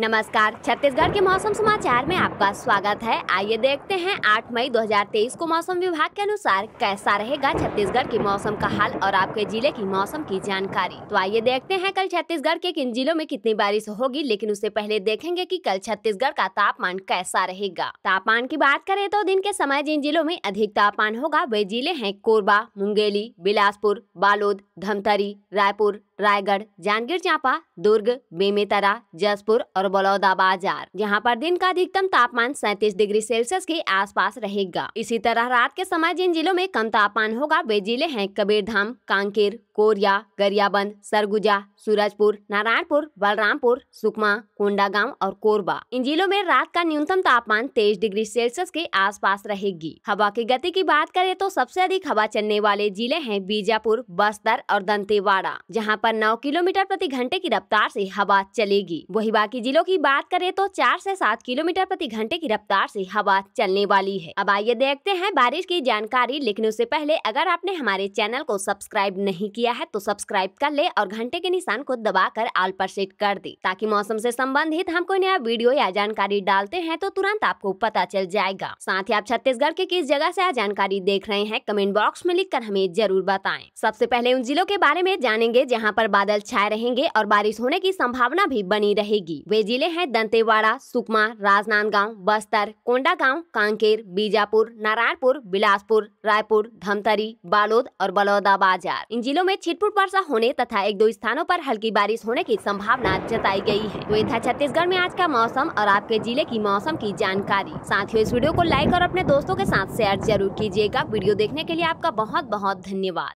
नमस्कार छत्तीसगढ़ के मौसम समाचार में आपका स्वागत है आइए देखते हैं 8 मई 2023 को मौसम विभाग के अनुसार कैसा रहेगा छत्तीसगढ़ के मौसम का हाल और आपके जिले की मौसम की जानकारी तो आइए देखते हैं कल छत्तीसगढ़ के किन जिलों में कितनी बारिश होगी लेकिन उससे पहले देखेंगे कि कल छत्तीसगढ़ का तापमान कैसा रहेगा तापमान की बात करें तो दिन के समय जिन जिलों में अधिक तापमान होगा वे जिले है कोरबा मुंगेली बिलासपुर बालोद धमतरी रायपुर रायगढ़ जांजगीर चांपा दुर्ग बेमेतरा जसपुर और बलौदाबाजार यहाँ पर दिन का अधिकतम तापमान सैतीस डिग्री सेल्सियस के आसपास रहेगा इसी तरह रात के समय जिन जिलों में कम तापमान होगा वे जिले हैं कबीरधाम कांकेर कोरिया गरियाबंद सरगुजा सूरजपुर नारायणपुर बलरामपुर सुकमा कोंडागांव और कोरबा इन जिलों में रात का न्यूनतम तापमान तेईस डिग्री सेल्सियस के आसपास रहेगी हवा की गति की बात करें तो सबसे अधिक हवा चलने वाले जिले हैं बीजापुर बस्तर और दंतेवाड़ा जहाँ पर पर 9 किलोमीटर प्रति घंटे की रफ्तार से हवा चलेगी वही बाकी जिलों की बात करें तो 4 से 7 किलोमीटर प्रति घंटे की रफ्तार से हवा चलने वाली है अब आइए देखते हैं बारिश की जानकारी लेकिन उससे पहले अगर आपने हमारे चैनल को सब्सक्राइब नहीं किया है तो सब्सक्राइब कर ले और घंटे के निशान को दबा कर आल पर सेट कर दे ताकि मौसम ऐसी संबंधित हम कोई नया वीडियो या जानकारी डालते हैं तो तुरंत आपको पता चल जाएगा साथ ही आप छत्तीसगढ़ के किस जगह ऐसी जानकारी देख रहे हैं कमेंट बॉक्स में लिख हमें जरूर बताए सबसे पहले उन जिलों के बारे में जानेंगे जहाँ पर बादल छाए रहेंगे और बारिश होने की संभावना भी बनी रहेगी वे जिले हैं दंतेवाड़ा सुकमा राजनांदगांव बस्तर कोंडागांव कांकेर बीजापुर नारायणपुर बिलासपुर रायपुर धमतरी बालोद और बलौदाबाजार इन जिलों में छिटपुट वर्षा होने तथा एक दो स्थानों पर हल्की बारिश होने की संभावना जताई गई है वे तो था छत्तीसगढ़ में आज का मौसम और आपके जिले की मौसम की जानकारी साथ ही इस वीडियो को लाइक और अपने दोस्तों के साथ शेयर जरूर कीजिएगा वीडियो देखने के लिए आपका बहुत बहुत धन्यवाद